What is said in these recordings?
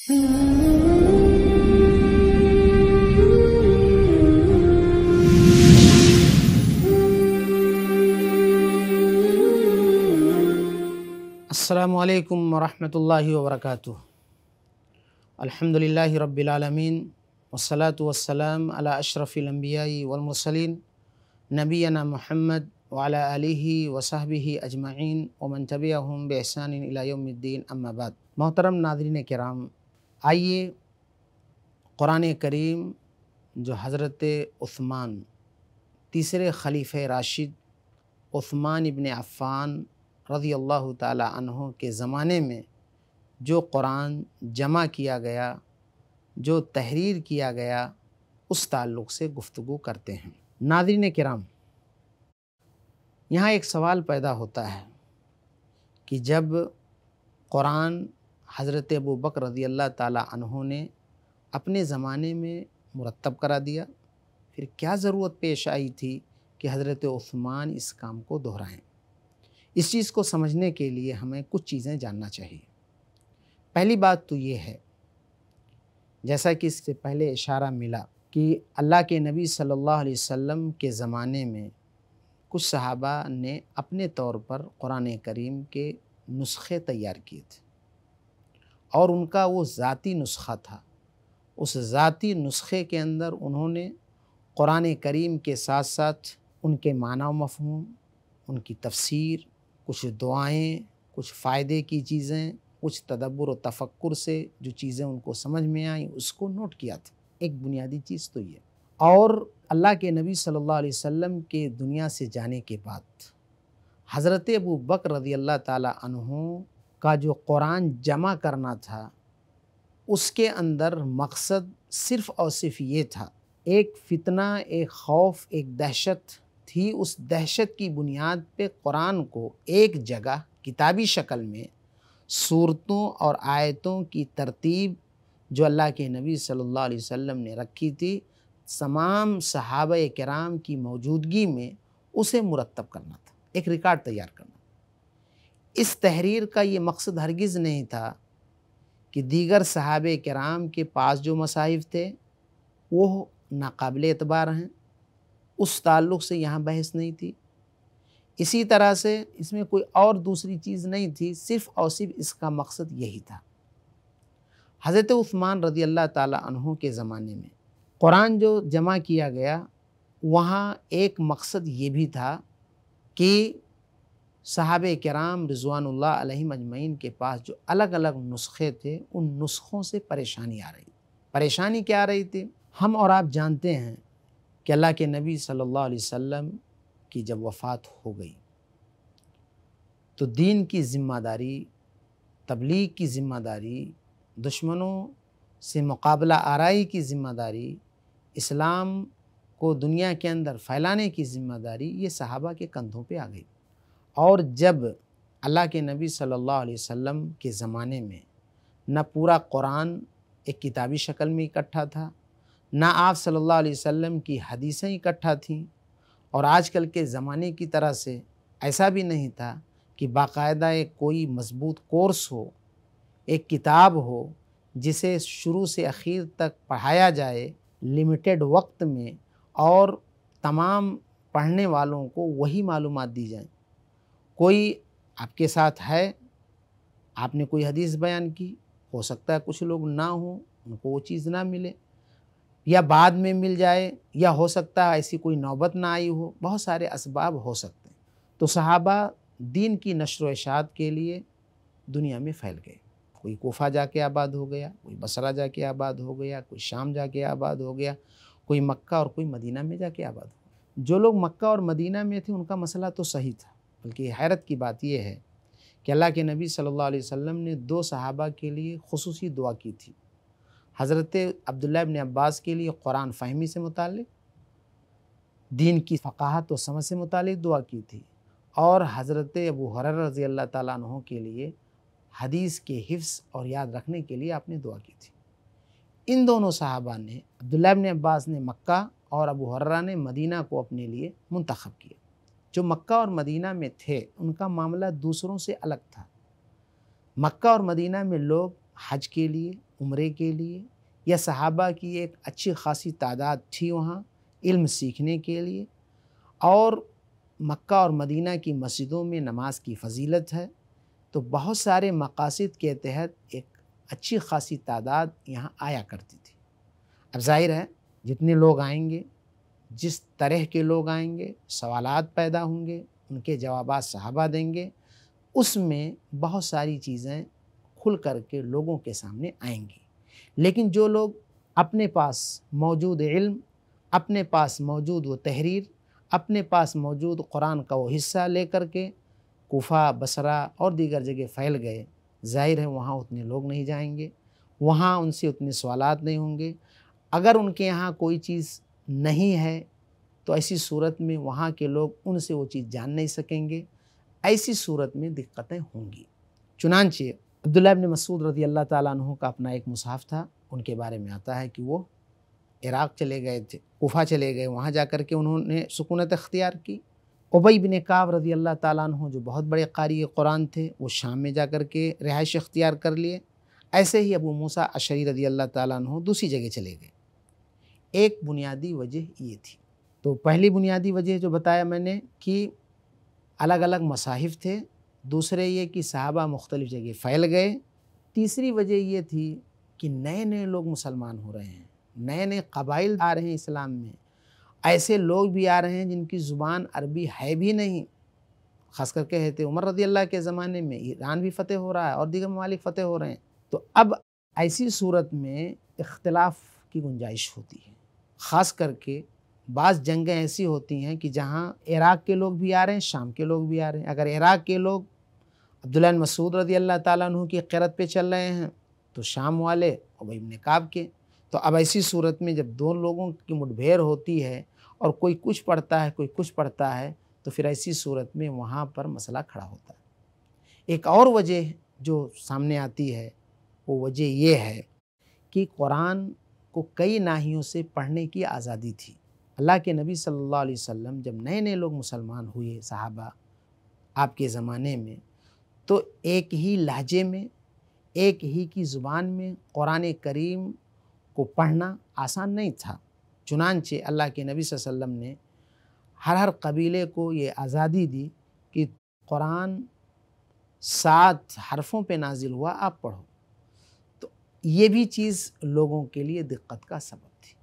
السلام عليكم ورحمة الله وبركاته الحمد لله رب العالمين والصلاة والسلام على أشرف الأنبياء والمرسلين نبينا محمد وعلى آله وصحبه أجمعين ومن تبعهم بإحسان إلى يوم الدين أما بعد محترم ناظرين الكرام आइए क़ुरान करीम जो हज़रत उस्मान तीसरे खलीफ़ राशिद उस्मान इबन अफ़ान रज़ी अल्लाह तहों के ज़माने में जो कुरान जमा किया गया जो तहरीर किया गया उस ताल्लुक़ से गुफ्तु करते हैं नादरीन कराम यहाँ एक सवाल पैदा होता है कि जब कुरान हज़रत अबू बकर रज़ी अल्लाह तहों ने अपने ज़माने में मुरतब करा दिया फिर क्या ज़रूरत पेश आई थी कि हज़रत उस्मान इस काम को दोहराएं इस चीज़ को समझने के लिए हमें कुछ चीज़ें जानना चाहिए पहली बात तो ये है जैसा कि इससे पहले इशारा मिला कि अल्लाह के नबी सल्लल्लाहु अलैहि वसल्लम के ज़माने में कुछ सहाबा ने अपने तौर पर क़ुरान करीम के नुस्खे तैयार किए थे और उनका वो ज़ाती नुस्खा था उस ज़ाती नुस्खे के अंदर उन्होंने क़ुरान करीम के साथ साथ उनके माना मफहम उनकी तफसीर कुछ दुआएं कुछ फ़ायदे की चीज़ें कुछ तदब्बर और तफक्र से जो चीज़ें उनको समझ में आई उसको नोट किया था एक बुनियादी चीज़ तो ये और अल्लाह के नबी सल्लल्लाहु अलैहि वसल्लम के दुनिया से जाने के बाद हज़रत अबू बकर रज़ी अल्लाह ताली का जो कुरान जमा करना था उसके अंदर मकसद सिर्फ़ और सिर्फ ये था एक फितना एक खौफ एक दहशत थी उस दहशत की बुनियाद पे कुरान को एक जगह किताबी शक्ल में सूरतों और आयतों की तरतीब जो अल्लाह के नबी सल्लल्लाहु अलैहि वसल्लम ने रखी थी तमाम सहाब कराम की मौजूदगी में उसे मुरतब करना था एक रिकॉर्ड तैयार करना इस तहरीर का ये मकसद हरगिज़ नहीं था कि दीगर साहब कराम के पास जो मसाहिब थे वो नाकबिल एतबार हैं उस ताल्लुक़ से यहाँ बहस नहीं थी इसी तरह से इसमें कोई और दूसरी चीज़ नहीं थी सिर्फ़ और सिर्फ इसका मकसद यही था हज़रत उस्मान रदी अल्लाह तहों के ज़माने में कुरान जो जमा किया गया वहाँ एक मकसद ये भी था कि साहब कराम रजवानल्ला अलमजमैन के पास जो अलग अलग नुस्खे थे उन नुस्खों से परेशानी आ रही परेशानी क्या आ रही थी हम और आप जानते हैं कि अल्लाह के नबी सल्ला वम की जब वफ़ात हो गई तो दीन की ज़िम्मेदारी तबलीग की ज़िम्मेदारी दुश्मनों से मुकाबला आरई की ज़िम्मेदारी इस्लाम को दुनिया के अंदर फैलाने की ज़िम्मेदारी ये सहाबा के कंधों पे आ गई और जब अल्लाह के नबी सल्लल्लाहु अलैहि वसल्लम के ज़माने में न पूरा कुरान एक किताबी शक्ल में इकट्ठा था ना आप सल्लल्लाहु अलैहि वसल्लम की हदीसें इकट्ठा थीं और आजकल के ज़माने की तरह से ऐसा भी नहीं था कि बाकायदा एक कोई मजबूत कोर्स हो एक किताब हो जिसे शुरू से आखिर तक पढ़ाया जाए लिमिटेड वक्त में और तमाम पढ़ने वालों को वही मालूम दी जाएँ कोई आपके साथ है आपने कोई हदीस बयान की हो सकता है कुछ लोग ना हों उनको वो चीज़ ना मिले या बाद में मिल जाए या हो सकता है ऐसी कोई नौबत ना आई हो बहुत सारे इसबाब हो सकते हैं तो सहाबा दीन की नशर वशात के लिए दुनिया में फैल गए कोई कोफा जाके आबाद हो गया कोई बसरा जाके आबाद हो गया कोई शाम जाके आबाद हो गया कोई मक्का और कोई मदीना में जाके आबाद हो जो लोग मक्का और मदीना में थे उनका मसला तो सही था बल्कि हैरत की बात यह है कि अल्लाह के नबी सल्लल्लाहु अलैहि वसल्लम ने दो सहाबा के लिए खसूसी दुआ की थी हज़रत अब्दुल्ला इबन अब्बास के लिए कुरान फ़हमी से मुतल दीन की फ़काहत और समझ से मुतल दुआ की थी और हज़रत अबू हर रज़ी अल्लाह तहों के लिए हदीस के हिफ्स और याद रखने के लिए आपने दुआ की थी इन दोनों साहबा ने अब्दुल्ला इबन अब्बास ने मक्का और अबू हर्रा ने मदीना को अपने लिए मुंतखब किया जो मक्का और मदीना में थे उनका मामला दूसरों से अलग था मक्का और मदीना में लोग हज के लिए उम्रे के लिए या सहाबा की एक अच्छी खासी तादाद थी वहाँ इल्म सीखने के लिए और मक्का और मदीना की मस्जिदों में नमाज की फजीलत है तो बहुत सारे मकासद के तहत एक अच्छी खासी तादाद यहाँ आया करती थी अब जाहिर है जितने लोग आएंगे जिस तरह के लोग आएंगे सवालात पैदा होंगे उनके जवाब सहाबा देंगे उसमें बहुत सारी चीज़ें खुल कर के लोगों के सामने आएंगी लेकिन जो लोग अपने पास मौजूद इल्म अपने पास मौजूद वो तहरीर अपने पास मौजूद कुरान का वो हिस्सा ले कर के कोफ़ा बसरा और दीगर जगह फैल गए जाहिर है वहाँ उतने लोग नहीं जाएंगे वहाँ उनसे उतने सवालत नहीं होंगे अगर उनके यहाँ कोई चीज़ नहीं है तो ऐसी सूरत में वहाँ के लोग उनसे वो चीज़ जान नहीं सकेंगे ऐसी सूरत में दिक्कतें होंगी चुनानचे अब्दुल्ला इबन मसूद रजी अल्लाह तु का अपना एक मुसाफ था उनके बारे में आता है कि वो इराक़ चले गए थे कोफा चले गए वहाँ जा कर के उन्होंने सुकूनत अख्तियार की उबई बिन काब रज़ी अल्लाह तु जो बहुत बड़े कारी कुरान थे वो शाम में जा कर के रिहाइश अख्तियार कर लिए ऐसे ही अबू मूसा अशरी रज़ी अल्लाह तु दूसरी जगह चले गए एक बुनियादी वजह ये थी तो पहली बुनियादी वजह जो बताया मैंने कि अलग अलग मसाहिफ थे दूसरे ये कि साहबा मुख्तलिफ़ जगह फैल गए तीसरी वजह ये थी कि नए नए लोग मुसलमान हो रहे हैं नए नए कबाइल आ रहे हैं इस्लाम में ऐसे लोग भी आ रहे हैं जिनकी ज़ुबान अरबी है भी नहीं ख़ास करके हैत उमर रदी अल्लाह के ज़माने में ईरान भी फ़तेह हो रहा है और दीगर ममालिक फ़तेह हो रहे हैं तो अब ऐसी सूरत में इख्तलाफ की गुंजाइश होती है ख़ास करके बाज़ जंगें ऐसी होती हैं कि जहाँ इराक़ के लोग भी आ रहे हैं शाम के लोग भी आ रहे हैं अगर इराक़ के लोग अब्दुल्ला मसूद रदी अल्लाह तु की करत पर चल रहे हैं तो शाम वाले और इबन काब के तो अब ऐसी सूरत में जब दो लोगों की मुठभेड़ होती है और कोई कुछ पढ़ता है कोई कुछ पढ़ता है तो फिर ऐसी सूरत में वहाँ पर मसला खड़ा होता है एक और वजह जो सामने आती है वो वजह ये है कि कुरान को कई नाहियों से पढ़ने की आज़ादी थी अल्लाह के नबी सल्लल्लाहु अलैहि वसल्लम जब नए नए लोग मुसलमान हुए साहबा आपके ज़माने में तो एक ही लहजे में एक ही की ज़ुबान में क़ुरान करीम को पढ़ना आसान नहीं था चुनानचे अल्लाह के नबी वसल्लम ने हर हर कबीले को ये आज़ादी दी कि क़ुरान सात हरफों पे नाजिल हुआ आप पढ़ो ये भी चीज़ लोगों के लिए दिक्कत का सबब थी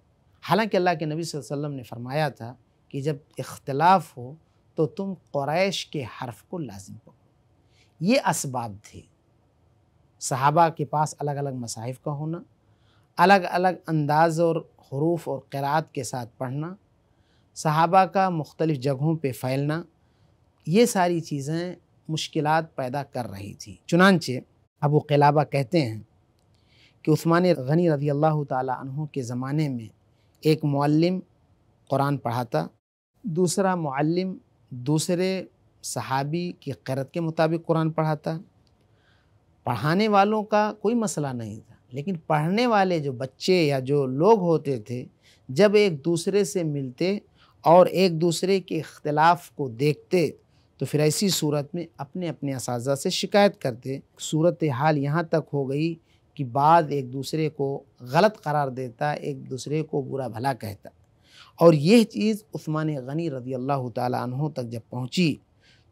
हालांकि अल्लाह के नबी वसल्लम ने फरमाया था कि जब इख्तलाफ हो तो तुम क्रैश के हर्फ को लाजिम पकड़ो ये इसबाब थे सहाबा के पास अलग अलग मसाहिफ का होना अलग अलग अंदाज और हरूफ और क़रात के साथ पढ़ना सहाबा का मुख्तलिफ़ जगहों पर फैलना ये सारी चीज़ें मुश्किल पैदा कर रही थी चुनानचे अबू क़िलाबा कहते हैं कि उस्मान गनी रज़ी अल्लाह तहों के ज़माने में एक मल्लम कुरान पढ़ाता दूसरा मल्लम दूसरे सहाबी की करत के मुताबिक कुरान पढ़ाता पढ़ाने वालों का कोई मसला नहीं था लेकिन पढ़ने वाले जो बच्चे या जो लोग होते थे जब एक दूसरे से मिलते और एक दूसरे के अख्तिलाफ को देखते तो फिर ऐसी सूरत में अपने अपने इस से शिकायत करते सूरत हाल यहाँ तक हो गई कि बाद एक दूसरे को गलत करार देता एक दूसरे को बुरा भला कहता और यह चीज़ उस्मान गनी रज़ी अल्लाह तहों तक जब पहुँची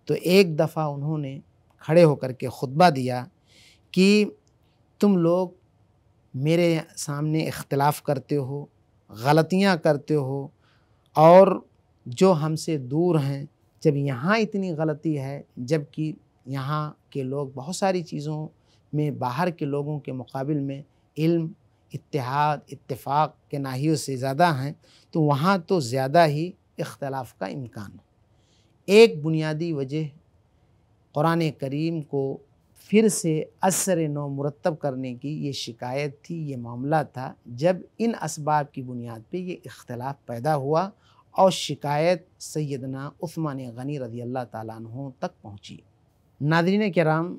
तो एक दफ़ा उन्होंने खड़े होकर के खुतबा दिया कि तुम लोग मेरे सामने इख्तलाफ करते हो गलतियाँ करते हो और जो हमसे दूर हैं जब यहाँ इतनी गलती है जबकि यहाँ के लोग बहुत सारी चीज़ों में बाहर के लोगों के मुकाबले में इल्म इतिहाद इत्तेफाक के नाहियों से ज़्यादा हैं तो वहाँ तो ज़्यादा ही इख्तलाफ का इम्कान है एक बुनियादी वजह क़ुरान करीम को फिर से असर नो मुरतब करने की ये शिकायत थी ये मामला था जब इन इसबाब की बुनियाद पर ये इख्तलाफ पैदा हुआ और शिकायत सैदना उस्मान गनी रज़ी अल्लाह तक पहुँची नादरीन कराम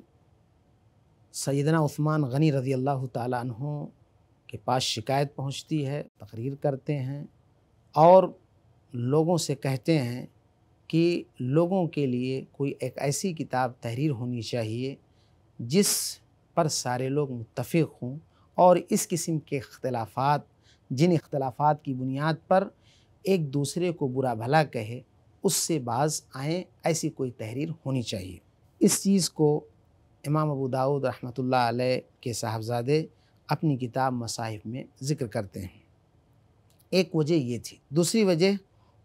सैदना उस्मान गनी रज़ी अल्लाह तहों के पास शिकायत पहुंचती है तकरीर करते हैं और लोगों से कहते हैं कि लोगों के लिए कोई एक ऐसी किताब तहरीर होनी चाहिए जिस पर सारे लोग मुतफ़ हों और इस किस्म के अख्तलाफात जिन इख्तलाफात की बुनियाद पर एक दूसरे को बुरा भला कहे उससे बाज आएँ ऐसी कोई तहरीर होनी चाहिए इस चीज़ को इमाम अबू दाऊद रहमतुल्लाह अलैह के साहबजादे अपनी किताब मसाहिब में ज़िक्र करते हैं एक वजह ये थी दूसरी वजह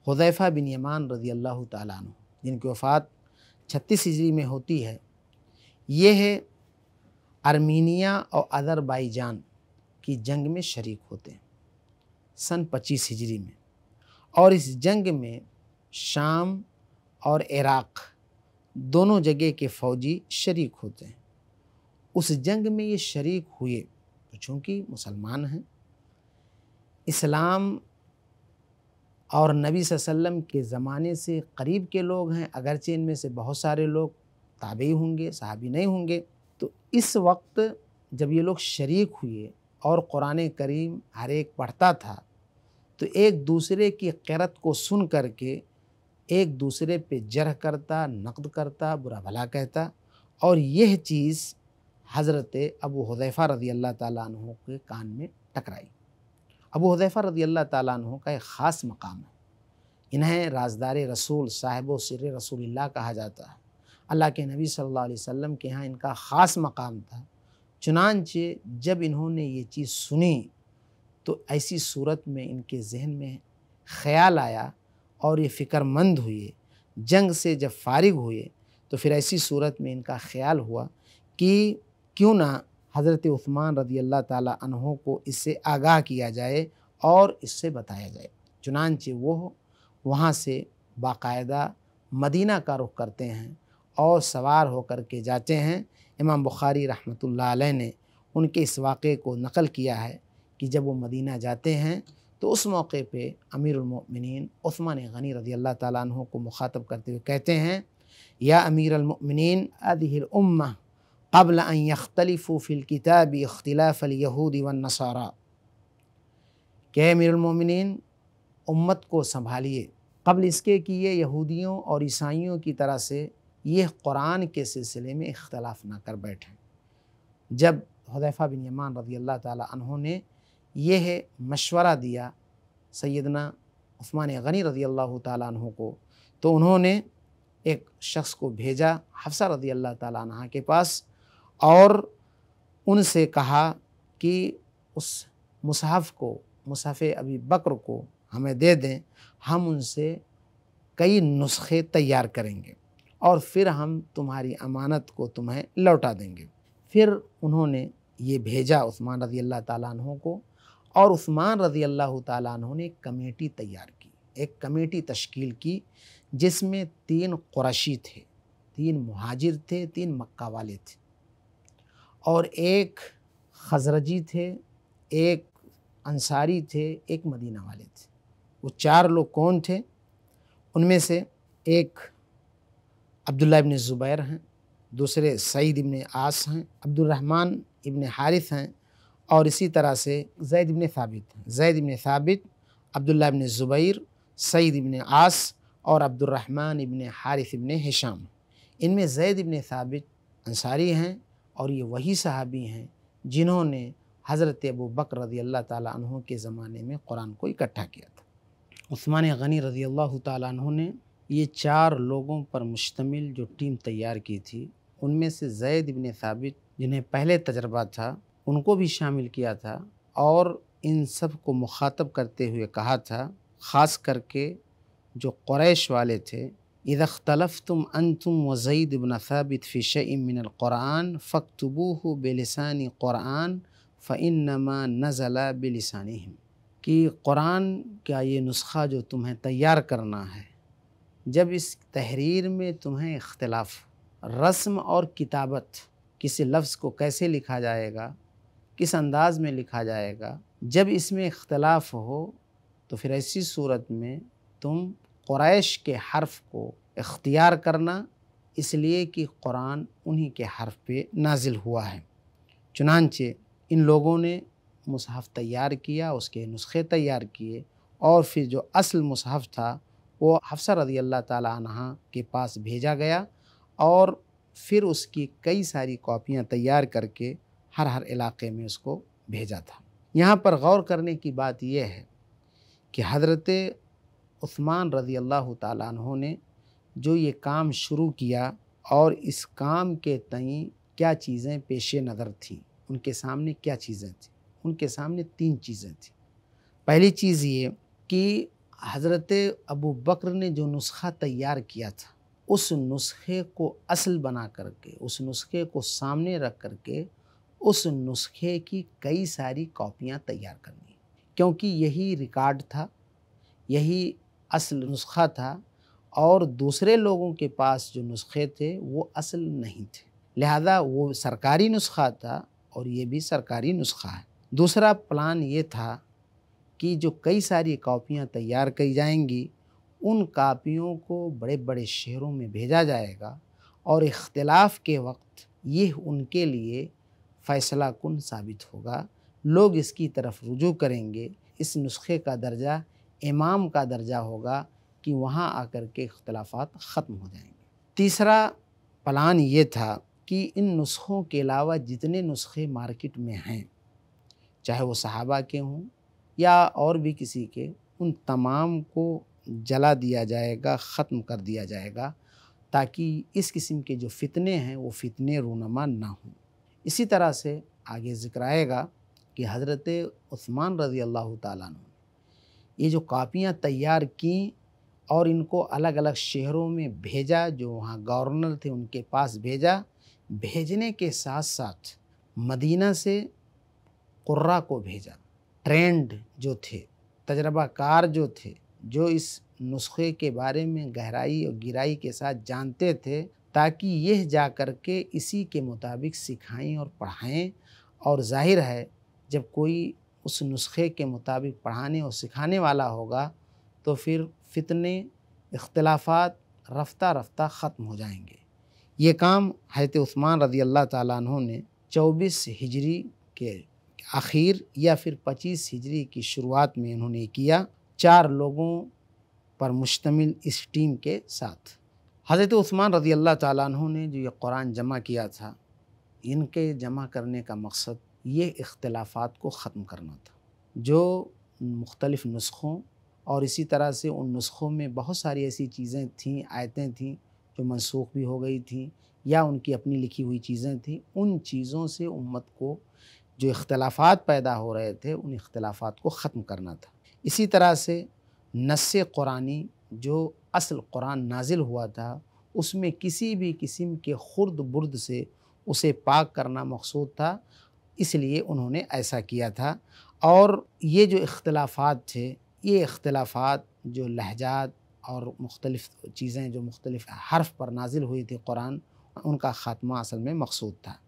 हुदैफ़ा बिन यमान रज़ी अल्लाह तु जिनकी वफ़ात छत्तीस हिजरी में होती है ये है आर्मीनिया और अदरबाईजान की जंग में शरीक होते हैं सन पच्चीस हिजरी में और इस जंग में शाम और इराक़ दोनों जगह के फौजी शरीक होते हैं उस जंग में ये शरीक हुए तो चूँकि मुसलमान हैं इस्लाम और नबी वसल्लम के ज़माने से करीब के लोग हैं अगरचे इनमें से बहुत सारे लोग ताबे होंगे साहबी नहीं होंगे तो इस वक्त जब ये लोग शरीक हुए और क़ुरान करीम हर एक पढ़ता था तो एक दूसरे की करत को सुन करके एक दूसरे पे जरह करता नकद करता बुरा भला कहता और यह चीज़ हज़रत अबू हदैफ़ा रदी अल्लाह तु के कान में टकराई अबू हदैफ़ा रदी अल्लाह तु का एक ख़ास मकाम है इन्हें राजदार रसूल साहिब सिर रसूल कहा जाता है अल्लाह के नबी सल्लल्लाहु अलैहि वसल्लम के यहाँ इनका ख़ास मकाम था चुनानचे जब इन्होंने ये चीज़ सुनी तो ऐसी सूरत में इनके जहन में ख्याल आया और ये फ़िक्रमंद हुए जंग से जब फारिग हुए तो फिर ऐसी सूरत में इनका ख्याल हुआ कि क्यों ना हज़रत उस्मान रदी अल्लाह तहों को इससे आगाह किया जाए और इससे बताया जाए चुनानचे वो वहाँ से बाकायदा मदीना का रुख करते हैं और सवार होकर के जाते हैं इमाम बुखारी रहमतुल्लाह अलैह ने उनके इस वाक़े को नकल किया है कि जब वो मदीना जाते हैं तो उस मौके पे अमीरमिन उस्मान गनी रज़ी अल्लाह तु को मुखातब करते हुए कहते हैं या अमीरमिन उम्म कबल फिल किताब व नसारा के अमीरमिन उम्मत को संभालिए कबल इसके कि ये यहूदियों और ईसाइयों की तरह से ये कुरान के सिलसिले में इख्तलाफ ना कर बैठें जब हदैफ़ा बिन यमान रज़ी अल्लाह तहों ने ये है मशवरा दिया सैदना उस्मान गनी रज़ी अल्लाह तु को तो उन्होंने एक शख्स को भेजा हफ्सा रज़ी अल्लाह तह के पास और उनसे कहा कि उस मुसहफ़ को मुसहफ़ अभी बकर को हमें दे दें हम उनसे कई नुस्खे तैयार करेंगे और फिर हम तुम्हारी अमानत को तुम्हें लौटा देंगे फिर उन्होंने ये भेजा उस्मान रज़ी अल्लाह तु को और उस्मान रज़ी अल्लाह तु ने कमेटी तैयार की एक कमेटी तश्कील की जिसमें तीन क़्रशी थे तीन महाजिर थे तीन मक्का वाले थे और एक खजरजी थे एक अंसारी थे एक मदीना वाले थे वो चार लोग कौन थे उनमें से एक अब्दुल्ला इबन ज़ुबैर हैं दूसरे सईद इबन आस हैं अब्दुलरहमान इबन हारिस हैं और इसी तरह से जैद इबन साबित जैद इबन साबित अब्दुल्ला इबन ज़ुबैर सईद इबन आस और अब्दुलरहमान इबन हारिफ इबन हिशाम इनमें जैद इबन साबित अंसारी हैं और ये वही सहाबी हैं जिन्होंने हज़रत अबू बकर रजी अल्लाह तहों के ज़माने में कुरान को इकट्ठा किया था उस्मान गनी रज़ी अल्लाह तहों ने ये चार लोगों पर मुश्तमिल जो टीम तैयार की थी उनमें से जैद इबन साबित जिन्हें पहले तजर्बा था उनको भी शामिल किया था और इन सब को मुखातब करते हुए कहा था ख़ास करके जो क्रैश वाले थे इदख्तलफ़ तुम अन तुम वज़ईद इबन साबित फ़िश मिनलक़ुरान फ़तबूह बेलसानी क़ुरान फ़िन नमा नज़ला बेलसानी हम कि कुरान का ये नुस्खा जो तुम्हें तैयार करना है जब इस तहरीर में तुम्हें इख्तलाफ रस्म और किताबत किसी लफ्ज़ को कैसे लिखा जाएगा किस अंदाज में लिखा जाएगा जब इसमें इख्तलाफ हो तो फिर ऐसी सूरत में तुम क्रैश के हर्फ को इख्तियार करना इसलिए कि कुरान उन्हीं के हर्फ पे नाजिल हुआ है चुनानचे इन लोगों ने मुसहफ़ तैयार किया उसके नुस्खे तैयार किए और फिर जो असल मुसहफ़ था वो हफ्सा रदी अल्लाह तहा के पास भेजा गया और फिर उसकी कई सारी कापियाँ तैयार करके हर हर इलाके में उसको भेजा था यहाँ पर गौर करने की बात यह है कि हज़रत उस्मान रज़ी अल्लाह तु ने जो ये काम शुरू किया और इस काम के तई क्या चीज़ें पेश नज़र थीं उनके सामने क्या चीज़ें थीं उनके सामने तीन चीज़ें थीं पहली चीज़ ये कि हज़रत अबू बकर ने जो नुस्खा तैयार किया था उस नुस्खे को असल बना करके उस नुस्खे को सामने रख करके उस नुस्खे की कई सारी कॉपियां तैयार करनी क्योंकि यही रिकॉर्ड था यही असल नुस्खा था और दूसरे लोगों के पास जो नुस्खे थे वो असल नहीं थे लिहाजा वो सरकारी नुस्खा था और ये भी सरकारी नुस्खा है दूसरा प्लान ये था कि जो कई सारी कापियाँ तैयार की जाएंगी उन कापियों को बड़े बड़े शहरों में भेजा जाएगा और इख्तलाफ के वक्त ये उनके लिए फ़ैसला कन साबित होगा लोग इसकी तरफ रुजू करेंगे इस नुस्खे का दर्जा इमाम का दर्जा होगा कि वहाँ आकर के अख्तलाफात ख़त्म हो जाएंगे तीसरा प्लान ये था कि इन नुस्खों के अलावा जितने नुस्खे मार्केट में हैं चाहे वो सहाबा के हों या और भी किसी के उन तमाम को जला दिया जाएगा ख़त्म कर दिया जाएगा ताकि इस किस्म के जो फितने हैं वो फितने रूनमा ना हों इसी तरह से आगे जिक्र आएगा कि हज़रत उस्मान रज़ी अल्लाह तन ये जो कापियाँ तैयार की और इनको अलग अलग शहरों में भेजा जो वहाँ गवर्नर थे उनके पास भेजा भेजने के साथ साथ मदीना से कुर्रा को भेजा ट्रेंड जो थे तजर्बाकार जो थे जो इस नुस्खे के बारे में गहराई और गिराई के साथ जानते थे ताकि यह जा कर के इसी के मुताबिक सिखाएं और पढ़ाएं और जाहिर है जब कोई उस नुस्खे के मुताबिक पढ़ाने और सिखाने वाला होगा तो फिर फितने इख्तलाफात रफ्ता रफ्ता ख़त्म हो जाएंगे ये काम हजरत उस्मान रजी अल्लाह तु ने चौबीस हिजरी के आखिर या फिर पच्चीस हिजरी की शुरुआत में इन्होंने किया चार लोगों पर मुश्तमिल इस टीम के साथ हज़रत उस्मान रज़ी अल्लाह तु ने जो ये कुरान जमा किया था इनके जमा करने का मकसद ये इख्तलाफात को ख़त्म करना था जो मुख्तलिफ़ नुस्खों और इसी तरह से उन नुस्खों में बहुत सारी ऐसी चीज़ें थीं आयतें थीं जो मनसूख भी हो गई थी या उनकी अपनी लिखी हुई चीज़ें थीं उन चीज़ों से उम्मत को जो इख्तलाफात पैदा हो रहे थे उन इख्तलाफात को ख़त्म करना था इसी तरह से नस्से कुरानी जो असल कुरान नाजिल हुआ था उसमें किसी भी किस्म के खुर्द बुर्द से उसे पाक करना मकसूद था इसलिए उन्होंने ऐसा किया था और ये जो इख्तलाफात थे ये इख्तलाफात जो लहजात और मुख्तलिफ चीज़ें जो मुख्तलिफ हर्फ पर नाजिल हुई थी कुरान उनका ख़ात्मा असल में मकसूद था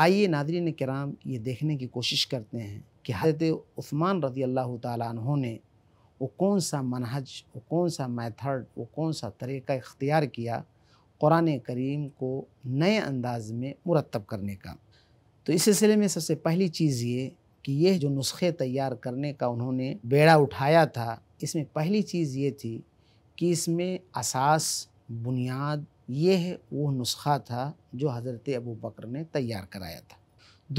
आइए नादरीन कराम ये देखने की कोशिश करते हैं कि हजरत उस्मान रज़ी अल्लाह तहों ने वो कौन सा मनहज वो कौन सा मेथड वो कौन सा तरीक़ा इख्तियार किया क़ुरान करीम को नए अंदाज में मुरतब करने का तो इस सिलसिले में सबसे पहली चीज़ ये कि यह जो नुस्खे तैयार करने का उन्होंने बेड़ा उठाया था इसमें पहली चीज़ ये थी कि इसमें असास बुनियाद यह वो नुस्खा था जो हज़रत अबू बकर ने तैयार कराया था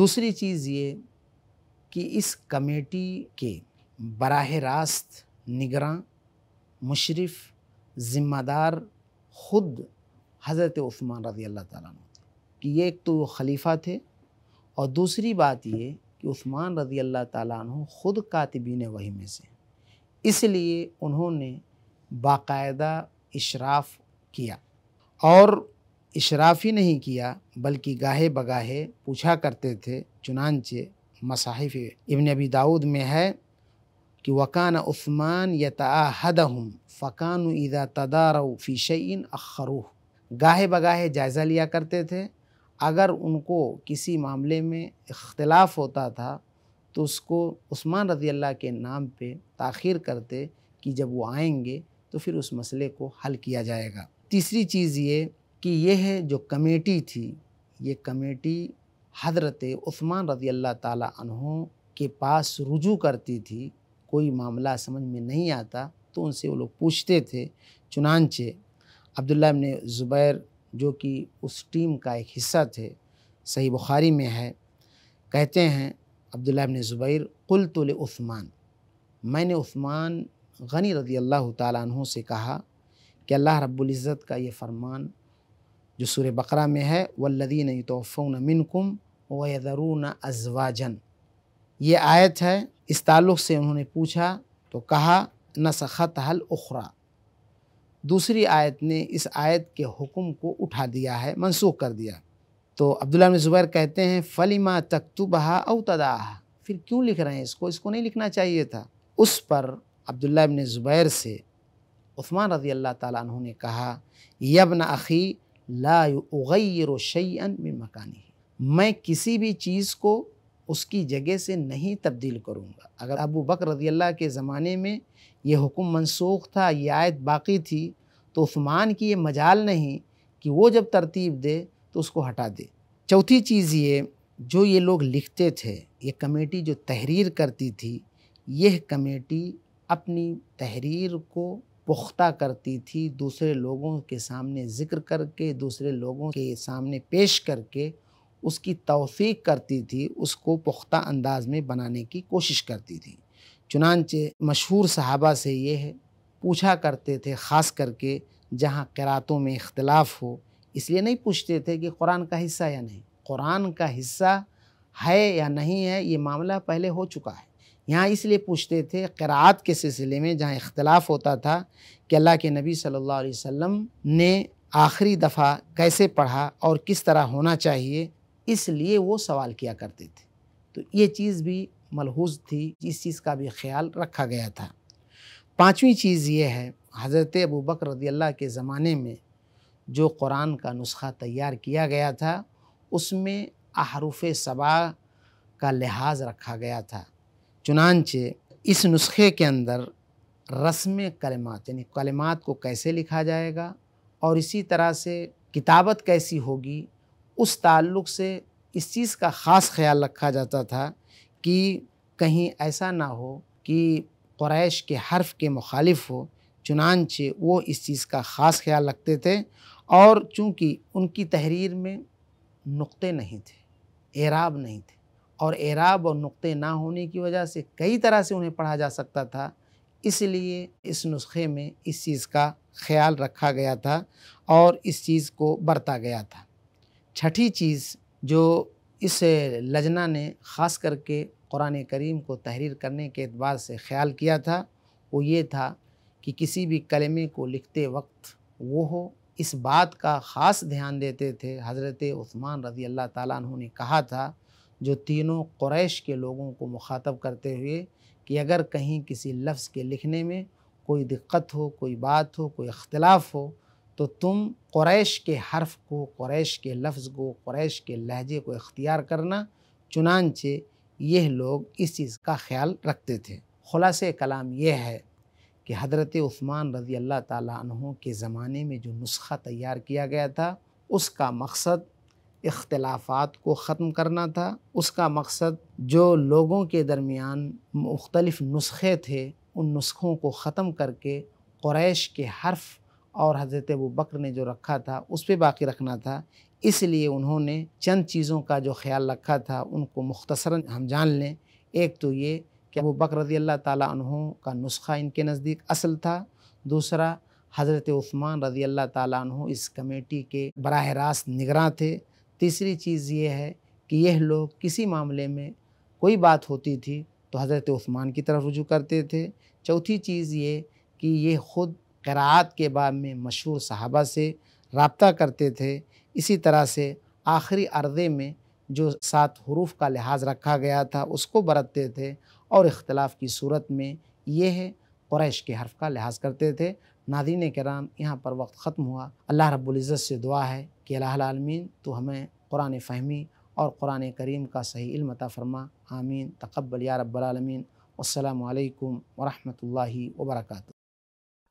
दूसरी चीज़ ये कि इस कमेटी के बराह रास्त निगरान मुशरफ ज़िम्मेदार ख़ुद हज़रत उस्मान रज़ी अल्लाह ताला कि ये एक तो खलीफ़ा थे और दूसरी बात ये कि उस्मान रज़ी अल्लाह ताला ख़ुद कातबीन वही में से इसलिए उन्होंने बाकायदा इशराफ़ किया और इशराफ ही नहीं किया बल्कि गाहे बगाहे पूछा करते थे चुनानचे मसाहिफ़ इबन अबी दाऊद में है कि वकान उस्मान यताहदहम फ़कान तदार तदारव फ़ीशन अखरूह गाहे बगाहे जायज़ा लिया करते थे अगर उनको किसी मामले में इख्तलाफ होता था तो उसको उस्मान रज़ी अल्लाह के नाम पे ताखिर करते कि जब वो आएंगे तो फिर उस मसले को हल किया जाएगा तीसरी चीज़ ये कि यह है जो कमेटी थी ये कमेटी हजरत उस्मान रज़ी अल्लाह तहों के पास रुजू करती थी कोई मामला समझ में नहीं आता तो उनसे वो लोग पूछते थे चुनानचे अब्दुल्ला ने ज़ुबैर जो कि उस टीम का एक हिस्सा थे सही बुखारी में है कहते हैं अब्दुल्ला ने ज़ुबैर कुलतुल उस्मान मैंने उस्मान गनी रजी अल्लाह तु से कहा कि अल्लाह रब्ज़त का ये फ़रमान जो सूर्य बकरा में है वल्लदीन तोफ़ोन मिनकुम वरून अजवाजन ये आयत है इस ताल्लुक़ से उन्होंने पूछा तो कहा न सख़त हल उखरा दूसरी आयत ने इस आयत के हुक्म को उठा दिया है मनसूख कर दिया तो अब्दुल्ला ज़ुबैर कहते हैं फ़लिमा तकतुबहा अव तदाह फिर क्यों लिख रहे हैं इसको इसको नहीं लिखना चाहिए था उस पर अब्दुल्ला अबन ज़ुबैर से उस्मान रजी अल्लाह तु ने कहा यबन अखी ला उगैर मकानी मैं किसी भी चीज़ को उसकी जगह से नहीं तब्दील करूँगा अगर अबू बकर रजी अल्लाह के ज़माने में ये हुक्म मनसूख था ये आयत बाकी थी तो उस्मान की ये मजाल नहीं कि वो जब तरतीब दे तो उसको हटा दे चौथी चीज़ ये जो ये लोग लिखते थे ये कमेटी जो तहरीर करती थी यह कमेटी अपनी तहरीर को पुख्ता करती थी दूसरे लोगों के सामने ज़िक्र करके दूसरे लोगों के सामने पेश करके उसकी तोफ़ी करती थी उसको पुख्ता अंदाज में बनाने की कोशिश करती थी चुनानचे मशहूर सहाबा से ये है पूछा करते थे ख़ास करके जहाँ करातों में इख्तलाफ हो इसलिए नहीं पूछते थे कि कुरान का हिस्सा या नहीं कुरान का हिस्सा है या नहीं है ये मामला पहले हो चुका है यहाँ इसलिए पूछते थे क़रात के सिलसिले में जहाँ इख्तलाफ होता था कि अल्लाह के नबी सल्लल्लाहु अलैहि वसल्लम ने आखिरी दफ़ा कैसे पढ़ा और किस तरह होना चाहिए इसलिए वो सवाल किया करते थे तो ये चीज़ भी मलहूज थी इस चीज़ का भी ख्याल रखा गया था पाँचवीं चीज़ ये है हज़रत अबू बकर अल्लाह के ज़माने में जो कुरान का नुस्खा तैयार किया गया था उसमें हरूफ सबा का लिहाज रखा गया था चुनानचे इस नुस्खे के अंदर रस्म कलमात यानी कलमात को कैसे लिखा जाएगा और इसी तरह से किताबत कैसी होगी उस ताल्लुक़ से इस चीज़ का ख़ास ख्याल रखा जाता था कि कहीं ऐसा ना हो कि क्रैश के हर्फ के मुखालिफ हो चुनानचे वो इस चीज़ का ख़ास ख्याल रखते थे और चूँकि उनकी तहरीर में नुक्ते नहीं थे एराब नहीं थे और एराब और नुक्ते ना होने की वजह से कई तरह से उन्हें पढ़ा जा सकता था इसलिए इस नुस्खे में इस चीज़ का ख्याल रखा गया था और इस चीज़ को बरता गया था छठी चीज़ जो इस लजना ने ख़ास करके कुरान करीम को तहरीर करने के अतबार से ख्याल किया था वो ये था कि किसी भी कलमे को लिखते वक्त वो हो इस बात का ख़ास ध्यान देते थे हज़रत उस्मान रज़ी अल्लाह तु ने कहा था जो तीनों क्रैश के लोगों को मुखातब करते हुए कि अगर कहीं किसी लफ्ज़ के लिखने में कोई दिक्कत हो कोई बात हो कोई अख्तिलाफ़ हो तो तुम क्रैश के हर्फ को क्रैश के लफ्ज़ को क्रैश के लहजे को इख्तियार करना चुनानचे यह लोग इस चीज़ का ख्याल रखते थे खुलास कलाम यह है कि हज़रत उस्मान रज़ी अल्लाह तहों के ज़माने में जो नुस्खा तैयार किया गया था उसका मकसद इख्लाफा को ख़त्म करना था उसका मकसद जो लोगों के दरमियान मुख्तलफ़ नुस्खे थे उन नुस्खों को ख़त्म करके क्रैश के हर्फ और हज़रत अबू बकर ने जो रखा था उस पर बाकी रखना था इसलिए उन्होंने चंद चीज़ों का जो ख्याल रखा था उनको मुख्तसरा हम जान लें एक तो ये कि अबू बकर रजी अल्लाह तहों का नुस्खा इनके नज़दीक असल था दूसरा हज़रत उस्मान रजी अल्लाह तहु इस कमेटी के बरह रास्त निगरान थे तीसरी चीज़ ये है कि यह लोग किसी मामले में कोई बात होती थी तो हज़रत उस्मान की तरफ रुजू करते थे चौथी चीज़ ये कि ये ख़ुद क़रात के बाद में मशहूर सहाबा से रबता करते थे इसी तरह से आखिरी अर्दे में जो सात हरूफ का लिहाज रखा गया था उसको बरतते थे और इख्तलाफ की सूरत में ये है क्रैश के हर्फ का लिहाज करते थे नादिन कराम यहाँ पर वक्त ख़त्म हुआ अल्लाह रब्ज़त से दुआ है कि अलामीन तो हमें कुरान फ़हमी और कुरान करीम का सही इल्म फरमा आमीन तकबल या आलमीन असलकम वरहमल वर्का